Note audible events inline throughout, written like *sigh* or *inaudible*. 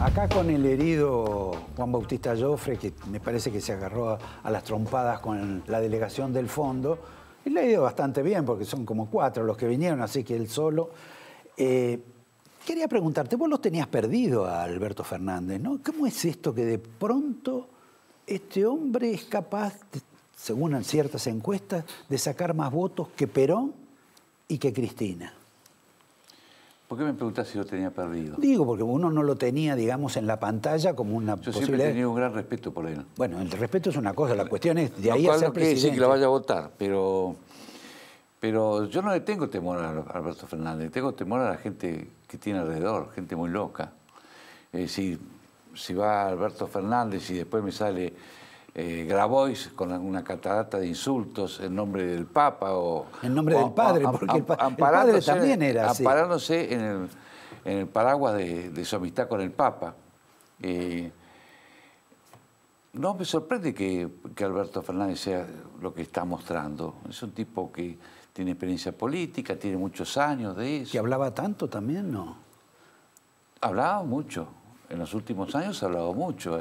Acá con el herido Juan Bautista Joffre, que me parece que se agarró a, las trompadas con la delegación del fondo, y le ha ido bastante bien, porque son como cuatro los que vinieron, así que él solo. Eh, quería preguntarte, vos los tenías perdido a Alberto Fernández, ¿no? ¿Cómo es esto que de pronto este hombre es capaz, según ciertas encuestas, de sacar más votos que Perón y que Cristina? ¿Por qué me preguntas si lo tenía perdido? Digo, porque uno no lo tenía, digamos, en la pantalla como una Yo siempre he tenido un gran respeto por él. Bueno, el respeto es una cosa, la cuestión es de ahí a ser no que lo vaya a votar, pero... Pero yo no le tengo temor a Alberto Fernández, tengo temor a la gente que tiene alrededor, gente muy loca. Es si va Alberto Fernández y después me sale eh, Grabois con una catarata de insultos en nombre del Papa o... En nombre del Padre, porque el, Padre también era así. Amparándose en el, paraguas de, su amistad con el Papa. Eh, no me sorprende que, que, Alberto Fernández sea lo que está mostrando. Es un tipo que tiene experiencia política, tiene muchos años de eso. ¿Que hablaba tanto también, no? Hablaba mucho. En los últimos años ha hablado mucho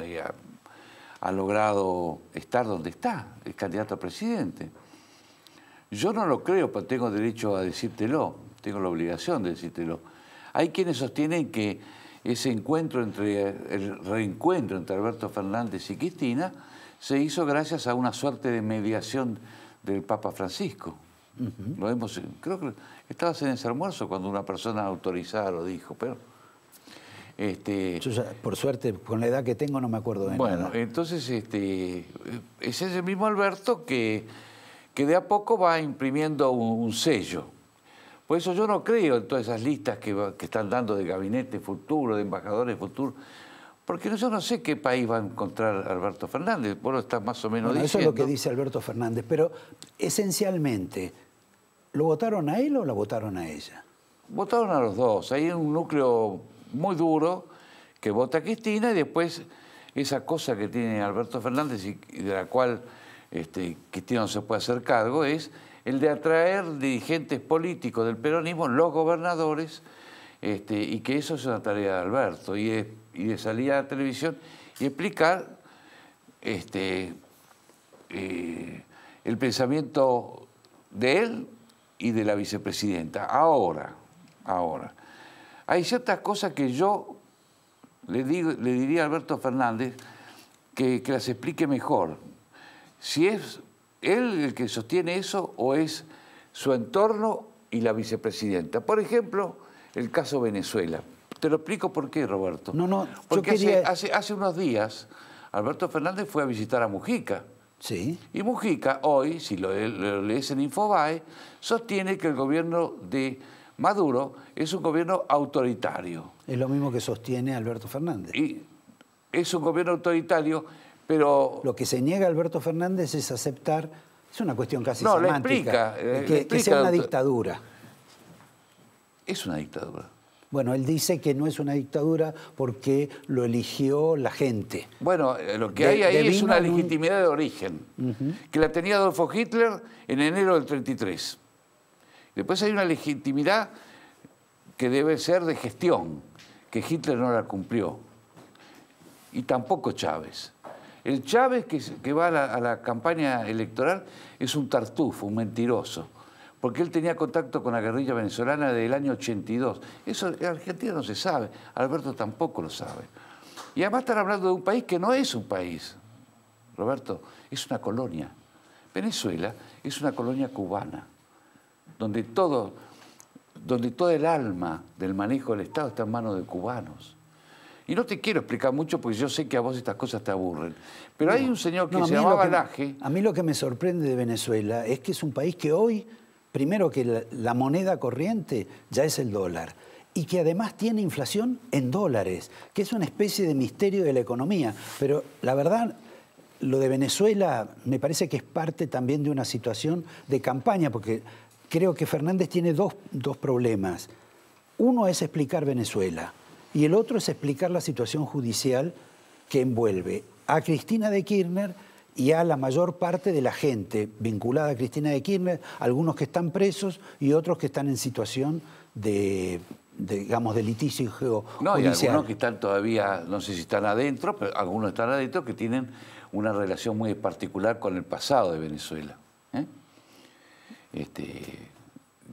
ha logrado estar donde está, es candidato a presidente. Yo no lo creo, pero tengo derecho a decírtelo, tengo la obligación de decírtelo. Hay quienes sostienen que ese encuentro entre, el reencuentro entre Alberto Fernández y Cristina se hizo gracias a una suerte de mediación del Papa Francisco. lo hemos, creo que estabas en ese almuerzo cuando una persona autorizada lo dijo, pero este, por suerte, con la edad que tengo no me acuerdo de bueno, nada. Bueno, entonces este, es ese mismo Alberto que, que de a poco va imprimiendo un, sello. Por eso yo no creo en todas esas listas que, están dando de gabinete futuro, de embajadores futuro, porque yo no sé qué país va a encontrar Alberto Fernández, Bueno, está más o menos diciendo. Eso es lo que dice Alberto Fernández, pero esencialmente, ¿lo votaron a él o la votaron a ella? Votaron a los dos, hay un núcleo muy duro que vota Cristina y después esa cosa que tiene Alberto Fernández y, de la cual este, Cristina no se puede hacer cargo es el de atraer dirigentes políticos del peronismo, los gobernadores, este, y que eso es una tarea de Alberto, y de, salir a la televisión y explicar este, eh, el pensamiento de él y de la vicepresidenta. Ahora, ahora. Hay ciertas cosas que yo le, digo, le diría a Alberto Fernández que, las explique mejor. Si es él el que sostiene eso o es su entorno y la vicepresidenta. Por ejemplo, el caso Venezuela. Te lo explico por qué, Roberto. No, no, Porque hace, hace, unos días Alberto Fernández fue a visitar a Mujica. Sí. Y Mujica hoy, si lo lees en Infobae, sostiene que el gobierno de Maduro es un gobierno autoritario. Es lo mismo que sostiene Alberto Fernández. Y es un gobierno autoritario, pero... Lo que se niega Alberto Fernández es aceptar, es una cuestión casi semántica, eh, que, sea una dictadura. Es una dictadura. Bueno, él dice que no es una dictadura porque lo eligió la gente. Bueno, eh, lo que hay ahí es una legitimidad de origen, que la tenía Adolfo Hitler en enero del 33. Después hay una legitimidad que debe ser de gestión, que Hitler no la cumplió, y tampoco Chávez. El Chávez que, va a la, a la, campaña electoral es un tartufo, un mentiroso, porque él tenía contacto con la guerrilla venezolana del año 82. Eso en Argentina no se sabe, Alberto tampoco lo sabe. Y además están hablando de un país que no es un país, Roberto, es una colonia. Venezuela es una colonia cubana donde todo, donde todo el alma del manejo del Estado está en manos de cubanos. Y no te quiero explicar mucho porque yo sé que a vos estas cosas te aburren. Pero hay un señor que se llamaba A mí lo que me sorprende de Venezuela es que es un país que hoy, primero que la moneda corriente ya es el dólar y que además tiene inflación en dólares, que es una especie de misterio de la economía. Pero la verdad, lo de Venezuela me parece que es parte también de una situación de campaña, porque creo que Fernández tiene dos, problemas. Uno es explicar Venezuela y el otro es explicar la situación judicial que envuelve a Cristina de Kirchner y a la mayor parte de la gente vinculada a Cristina de Kirchner, algunos que están presos y otros que están en situación de, digamos, de litigio judicial. No, y algunos que están todavía, no sé si están adentro, pero algunos están adentro que tienen una relación muy particular con el pasado de Venezuela. ¿eh? este,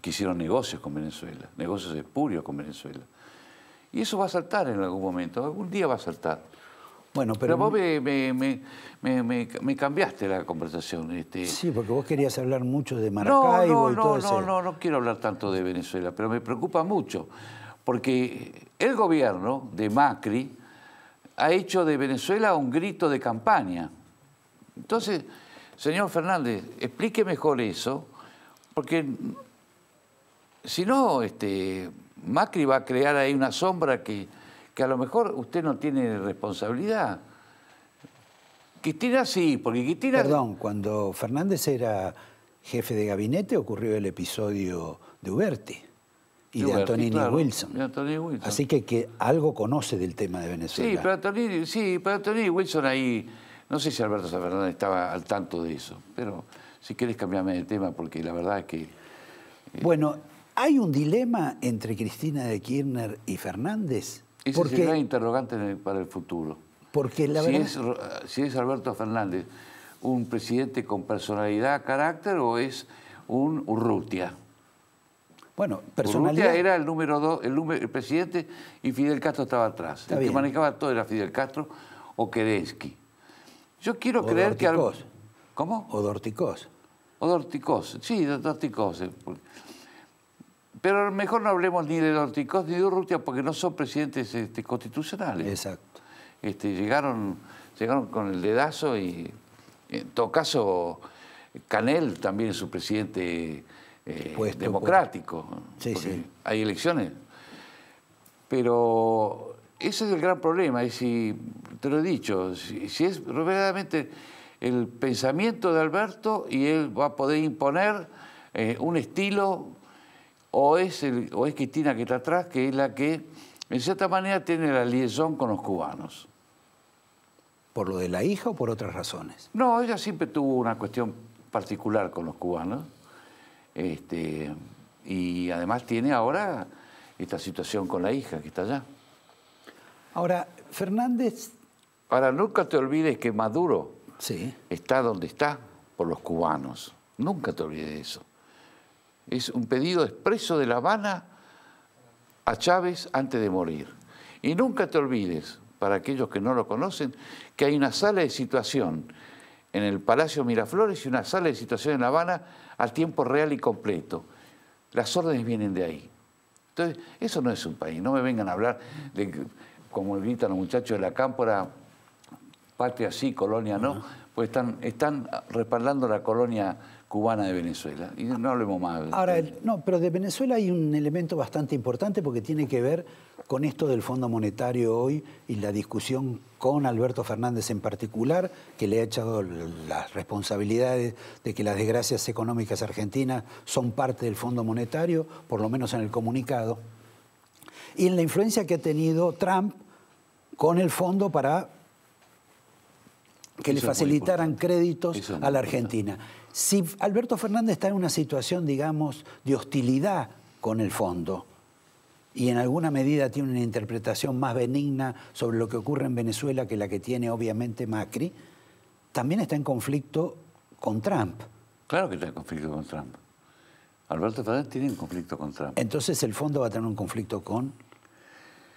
que hicieron negocios con Venezuela, negocios espurios con Venezuela. Y eso va a saltar en algún momento, algún día va a saltar. Bueno, pero, vos me, cambiaste la conversación. Este... Sí, porque vos querías hablar mucho de Maracaibo no, no, no, no, no quiero hablar tanto de Venezuela, pero me preocupa mucho, porque el gobierno de Macri ha hecho de Venezuela un grito de campaña. Entonces, señor Fernández, explique mejor eso porque si no, este, Macri va a crear ahí una sombra que, que a lo mejor usted no tiene responsabilidad. Cristina sí, porque Cristina... Perdón, cuando Fernández era jefe de gabinete ocurrió el episodio de Uberti y de, Antonini Wilson. Así que, que, algo conoce del tema de Venezuela. Sí, pero Antonini, Wilson ahí, no sé si Alberto Fernández estaba al tanto de eso, pero si quieres cambiarme de tema, porque la verdad es que... Eh, bueno, hay un dilema entre Cristina de Kirchner y Fernández. Esa porque... una interrogante para el futuro. Porque la verdad... si, es, Alberto Fernández un presidente con personalidad, carácter, o es un Urrutia. Bueno, personalidad... Urrutia era el número dos, el, presidente, y Fidel Castro estaba atrás. el que manejaba todo era Fidel Castro o Kerensky. Yo quiero creer que... ¿Cómo? O Dorticós. O sí, de Pero mejor no hablemos ni de Dorticos ni de Urrutia porque no son presidentes este, constitucionales. Exacto. Este, llegaron, llegaron con el dedazo y en todo caso Canel también es un presidente eh, pues. democrático. Sí, sí. Hay elecciones. Pero ese es el gran problema, y si, te lo he dicho, si, es verdaderamente el pensamiento de Alberto y él va a poder imponer eh, un estilo o es, Cristina que está atrás, que es la que en cierta manera tiene la liaison con los cubanos. ¿Por lo de la hija o por otras razones? No, ella siempre tuvo una cuestión particular con los cubanos. Este, y además tiene ahora esta situación con la hija que está allá. Ahora, Fernández... Ahora, nunca te olvides que Maduro está donde está por los cubanos. Nunca te olvides de eso. Es un pedido expreso de La Habana a Chávez antes de morir. Y nunca te olvides, para aquellos que no lo conocen, que hay una sala de situación en el Palacio Miraflores y una sala de situación en La Habana al tiempo real y completo. Las órdenes vienen de ahí. Entonces, eso no es un país. No me vengan a hablar de, como gritan los muchachos de la cámpora, patria sí, colonia no, pues están, están respaldando la colonia cubana de Venezuela. Y no hablemos más. Ahora, este- no, pero de Venezuela hay un elemento bastante importante porque tiene que ver con esto del Fondo Monetario hoy y la discusión con Alberto Fernández en particular, que le ha echado las responsabilidades de que las desgracias económicas argentinas son parte del Fondo Monetario, por lo menos en el comunicado, y en la influencia que ha tenido Trump con el fondo para que le facilitaran créditos a la Argentina. Si Alberto Fernández está en una situación, digamos, de hostilidad con el fondo, y en alguna medida tiene una interpretación más benigna sobre lo que ocurre en Venezuela que la que tiene obviamente Macri, también está en conflicto con Trump. Claro que está en conflicto con Trump. Alberto Fernández tiene un conflicto con Trump. Entonces el fondo va a tener un conflicto con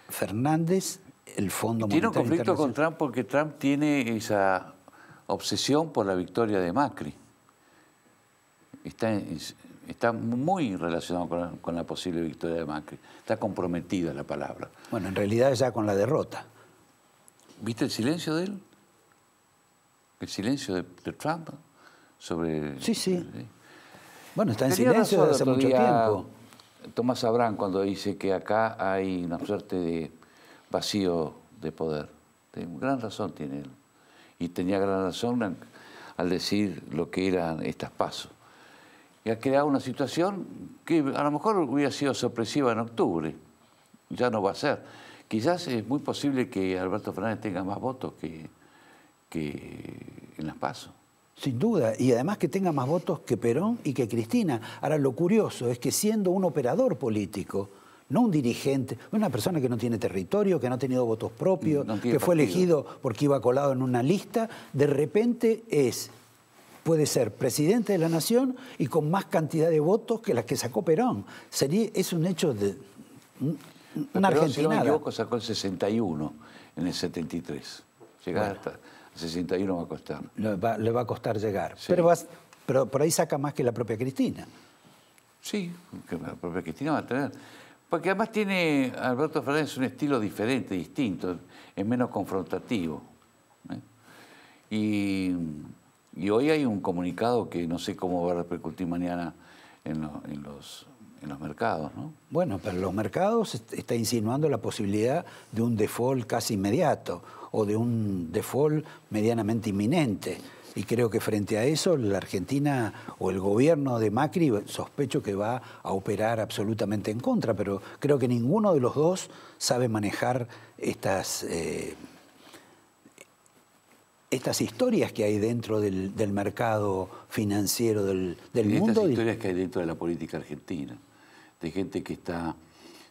Fernández el Fondo Tiene un conflicto con Trump porque Trump tiene esa obsesión por la victoria de Macri. Está, está muy relacionado con la, posible victoria de Macri. Está comprometida la palabra. Bueno, en realidad ya con la derrota. ¿Viste el silencio de él? El silencio de, Trump sobre... Sí, sí. Bueno, está en silencio desde hace mucho tiempo. Tomás Abrán cuando dice que acá hay una suerte de vacío de poder. Gran razón tiene él. Y tenía gran razón al decir lo que eran estas pasos. Y ha creado una situación que a lo mejor hubiera sido sorpresiva en octubre. Ya no va a ser. Quizás es muy posible que Alberto Fernández tenga más votos que, en las pasos. Sin duda, y además que tenga más votos que Perón y que Cristina. Ahora, lo curioso es que siendo un operador político, no un dirigente, una persona que no tiene territorio, que no ha tenido votos propios, que fue elegido porque iba colado en una lista, de repente es, puede ser presidente de la nación y con más cantidad de votos que las que sacó Perón. Sería, es un hecho de... Una Perón, si no me sacó el 61 en el 73. Llegar hasta el 61 va a costar. Le va, a costar llegar. Pero, pero por ahí saca más que la propia Cristina. Sí, que la propia Cristina va a tener porque además tiene Alberto Fernández un estilo diferente, distinto, es menos confrontativo. ¿eh? Y, hoy hay un comunicado que no sé cómo va a repercutir mañana en, los, mercados. ¿no? Bueno, pero los mercados está insinuando la posibilidad de un default casi inmediato o de un default medianamente inminente. Y creo que frente a eso la Argentina o el gobierno de Macri sospecho que va a operar absolutamente en contra, pero creo que ninguno de los dos sabe manejar estas... Eh, estas historias que hay dentro del, mercado financiero del, mundo. Estas historias que hay dentro de la política argentina, de gente que está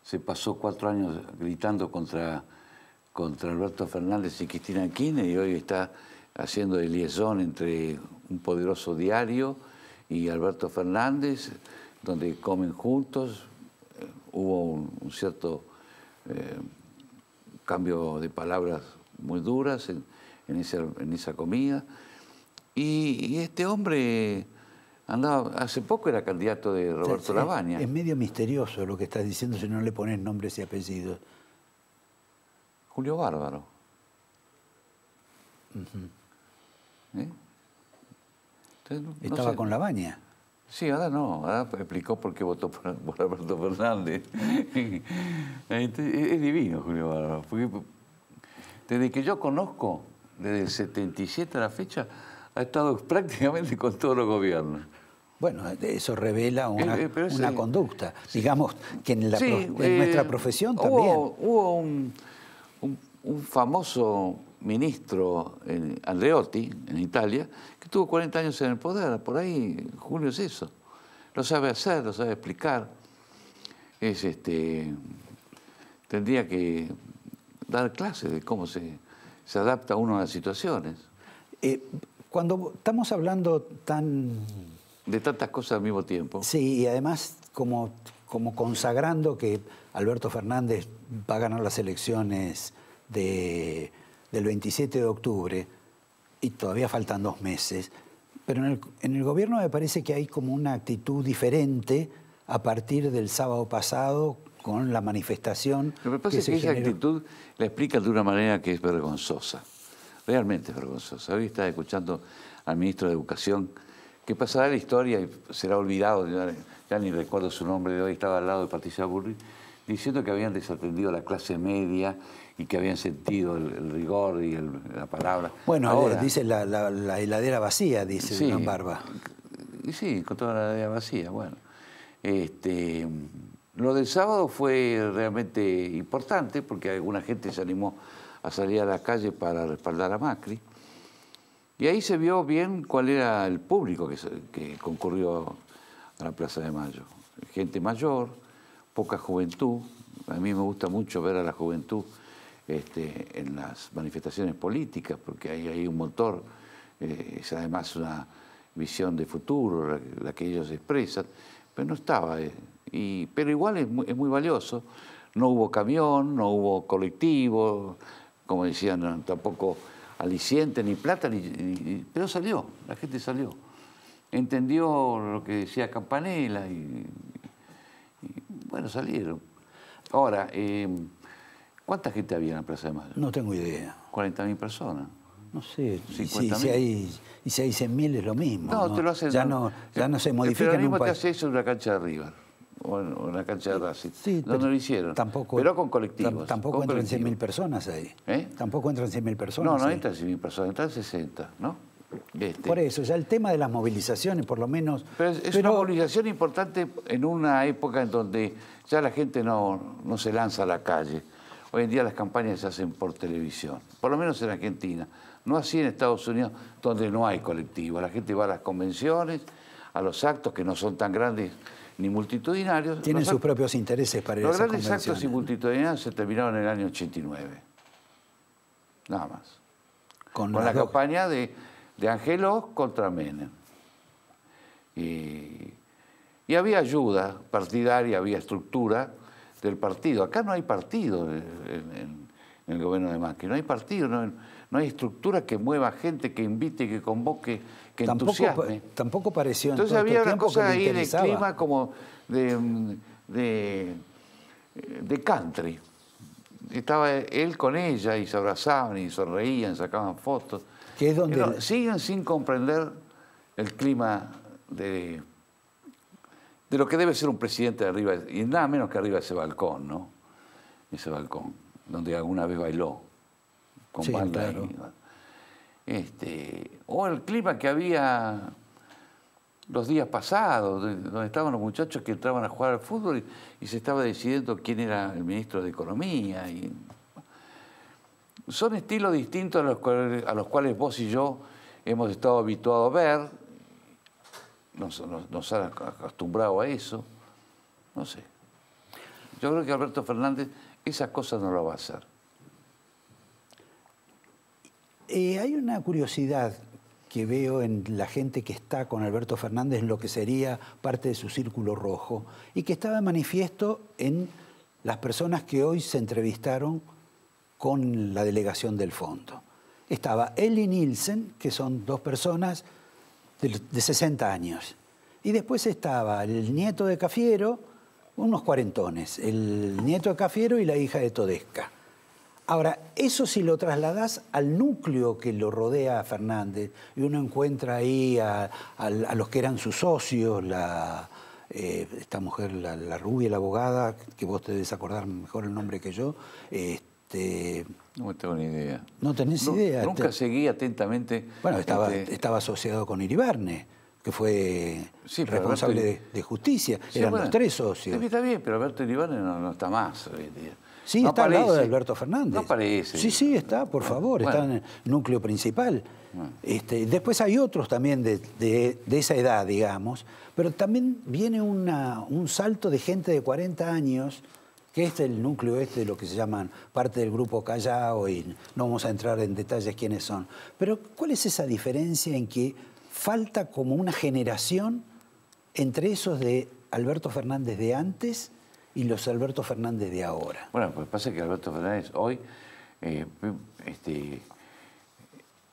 se pasó cuatro años gritando contra, contra Alberto Fernández y Cristina Kirchner y hoy está haciendo el liaison entre un poderoso diario y Alberto Fernández, donde comen juntos. Eh, hubo un, cierto eh, cambio de palabras muy duras en, esa, comida. Y, este hombre andaba, hace poco era candidato de Roberto Lavagna. Es, medio misterioso lo que estás diciendo si no le pones nombres y apellidos. Julio Bárbaro. Estaba con la baña. Sí, ahora no, ahora explicó por qué votó por, *laughs* Alberto Fernández. *laughs* es divino Julio Barba desde que yo conozco, desde el 77 a la fecha, ha estado *laughs* prácticamente con todos los gobiernos. Bueno, eso revela una, eh, eh, conducta. Digamos que en, eh, nuestra profesión también. Hubo, un, famoso ministro eh, Andreotti, en Italia, que tuvo 40 años en el poder, por ahí Julio es eso. Lo sabe hacer, lo sabe explicar. Es este, tendría que dar clases de cómo se, adapta uno a las situaciones. Eh, cuando estamos hablando tan... De tantas cosas al mismo tiempo. Sí, y además como, como consagrando que Alberto Fernández va a ganar las elecciones de del 27 de octubre, y todavía faltan dos meses, pero en el, gobierno me parece que hay como una actitud diferente a partir del sábado pasado con la manifestación. Lo que pasa es que esa actitud la explica de una manera que es vergonzosa, realmente es vergonzosa. Hoy estaba escuchando al ministro de Educación que pasará la historia y será olvidado, ya, ni recuerdo su nombre, de hoy estaba al lado de Patricia Burri, diciendo que habían desatendido la clase media y que habían sentido el, rigor y la palabra. Bueno, ahora dice la, heladera vacía, dice Don Barba. Sí, con toda la heladera vacía, bueno. Este, lo del sábado fue realmente importante porque alguna gente se animó a salir a la calle para respaldar a Macri. Y ahí se vio bien cuál era el público que, que concurrió a la Plaza de Mayo. Gente mayor, poca juventud. A mí me gusta mucho ver a la juventud este, en las manifestaciones políticas, porque ahí hay un motor, eh, es además una visión de futuro la, que ellos expresan, pero no estaba. Eh, y, pero igual es muy, valioso. No hubo camión, no hubo colectivo, como decían, tampoco aliciente, ni plata, pero salió, la gente salió. Entendió lo que decía Campanella y, bueno, salieron. Ahora, eh, ¿Cuánta gente había en la Plaza de Mayo? No tengo idea. 40.000 personas. No sé, ¿50.000? si, hay, y si hay 100.000 es lo mismo. No, te lo hacen. Ya no, ya no se modifica en un te país. te hace eso en una cancha de River o en, cancha de Racing. Sí, no, lo hicieron. Tampoco, pero con colectivos. Tampoco entran 100.000 personas ahí. ¿Eh? Tampoco entran 100.000 personas. No, no entran 100.000 personas, entran 60, ¿no? Este. Por eso, ya el tema de las movilizaciones, por lo menos. Pero es, una movilización importante en una época en donde ya la gente no, no se lanza a la calle Hoy en día las campañas se hacen por televisión, por lo menos en Argentina. No así en Estados Unidos, donde no hay colectivo. La gente va a las convenciones, a los actos que no son tan grandes ni multitudinarios. Tienen sus propios intereses para ir Los grandes actos y multitudinarios se terminaron en el año 89. Nada más. Con, la campaña de, de contra Menem. y había ayuda partidaria, había estructura del partido. Acá no hay partido en, el gobierno de Macri, no hay partido, no, hay estructura que mueva gente, que invite, que convoque, que entusiasme. tampoco pareció. Entonces había este una cosa ahí de clima como de, de, country. Estaba él con ella y se abrazaban y sonreían, sacaban fotos. Que es donde... siguen sin comprender el clima de de lo que debe ser un presidente de arriba, y nada menos que arriba ese balcón, ¿no? Ese balcón, donde alguna vez bailó con sí, este, o el clima que había los días pasados, donde estaban los muchachos que entraban a jugar al fútbol y, se estaba decidiendo quién era el ministro de Economía. Son estilos distintos a los cuales vos y yo hemos estado habituados a ver, nos, han acostumbrado a eso. No sé. Yo creo que Alberto Fernández esas cosas no lo va a hacer. Eh, hay una curiosidad que veo en la gente que está con Alberto Fernández en lo que sería parte de su círculo rojo y que estaba manifiesto en las personas que hoy se entrevistaron con la delegación del fondo. Estaba Eli Nielsen, que son dos personas de, 60 años. Y después estaba el nieto de Cafiero, unos cuarentones, el nieto de Cafiero y la hija de Todesca. Ahora, eso si lo trasladás al núcleo que lo rodea a Fernández, y uno encuentra ahí a, los que eran sus socios, la, eh, esta mujer, la, rubia, la abogada, que vos te debes acordar mejor el nombre que yo, este, este, no tengo ni idea. No tenés idea. Nunca este seguí atentamente. Bueno, estaba, este, estaba asociado con Iribarne, que fue responsable de, justicia. Eran los tres socios. Está bien, pero Alberto Iribarne no, está más hoy en día. Sí, está al lado de Alberto Fernández. No parece. Sí, sí, está, por favor, está en el núcleo principal. después hay otros también de, esa edad, digamos, pero también viene una, un salto de gente de 40 años que es el núcleo este de lo que se llaman parte del grupo Callao, y no vamos a entrar en detalles quiénes son. Pero ¿cuál es esa diferencia en que falta como una generación entre esos de Alberto Fernández de antes y los Alberto Fernández de ahora? Bueno, pues pasa que Alberto Fernández hoy eh, este,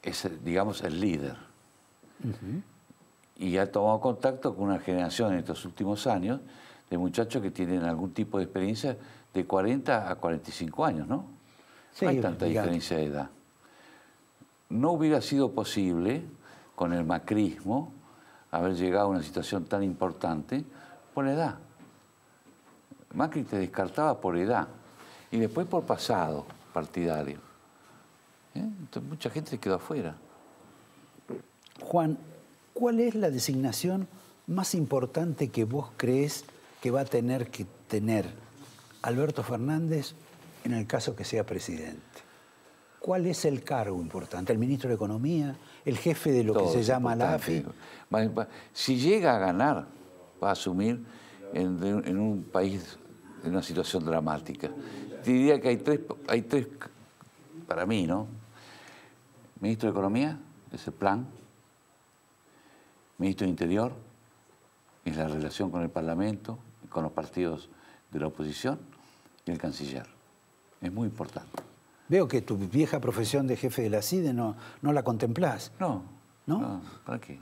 es, digamos, el líder. Y ha tomado contacto con una generación en estos últimos años de muchachos que tienen algún tipo de experiencia de 40 a 45 años, ¿no? no hay tanta diferencia de edad. No hubiera sido posible con el macrismo haber llegado a una situación tan importante por edad. Macri te descartaba por edad y después por pasado partidario. ¿eh? Entonces, mucha gente se quedó afuera. Juan, ¿cuál es la designación más importante que vos crees que va a tener que tener Alberto Fernández en el caso que sea presidente. ¿Cuál es el cargo importante? ¿El ministro de Economía? ¿El jefe de lo que se llama la Si llega a ganar, va a asumir en, un país en una situación dramática. diría que hay tres, hay tres, para mí, ¿no? Ministro de Economía, es el plan. Ministro de Interior, es la relación con el Parlamento con los partidos de la oposición y el canciller. Es muy importante. Veo que tu vieja profesión de jefe de la CIDE no, no la contemplás. No, no. ¿Para qué?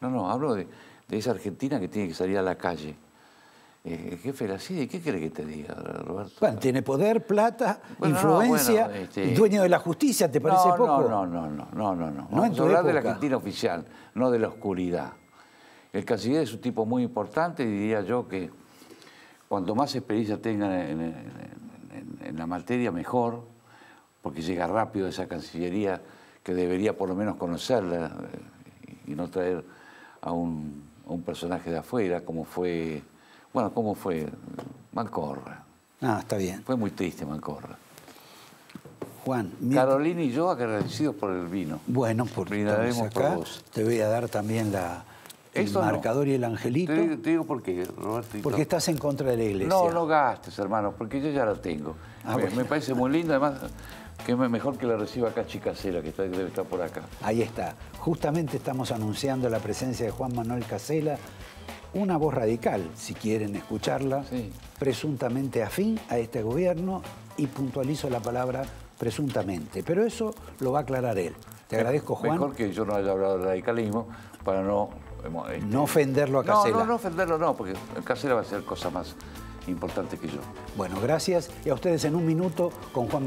No, no, hablo de, esa Argentina que tiene que salir a la calle. Eh, el jefe de la CIDE, ¿qué quiere que te diga, Roberto? Bueno, tiene poder, plata, influencia, este, dueño de la justicia, ¿te parece no, poco? No, no, no, no, no, no. no hablar de la Argentina oficial, no de la oscuridad. El canciller es un tipo muy importante y diría yo que cuanto más experiencia tengan en, la materia, mejor, porque llega rápido esa Cancillería que debería por lo menos conocerla eh, y no traer a un, personaje de afuera, como fue, bueno, como fue Mancorra. Ah, está bien. Fue muy triste Mancorra. Juan. Carolina y yo agradecidos por el vino. Bueno, por, por Te voy a dar también la el marcador y el angelito. Te, digo por qué, Roberto. Porque estás en contra de la iglesia. No, no gastes, hermano, porque yo ya la tengo. Ah, me, parece muy lindo, además, que es mejor que la reciba acá Chicasela, que debe estar por acá. Ahí está. Justamente estamos anunciando la presencia de Juan Manuel Casela, una voz radical, si quieren escucharla, presuntamente afín a este gobierno, y puntualizo la palabra presuntamente. Pero eso lo va a aclarar él. Te agradezco, Juan. Mejor que yo no haya hablado de radicalismo para no este, no ofenderlo a Casela. No, no, ofenderlo, no, porque Casela va a ser cosa más importante que yo. Bueno, gracias. Y a ustedes en un minuto con Juan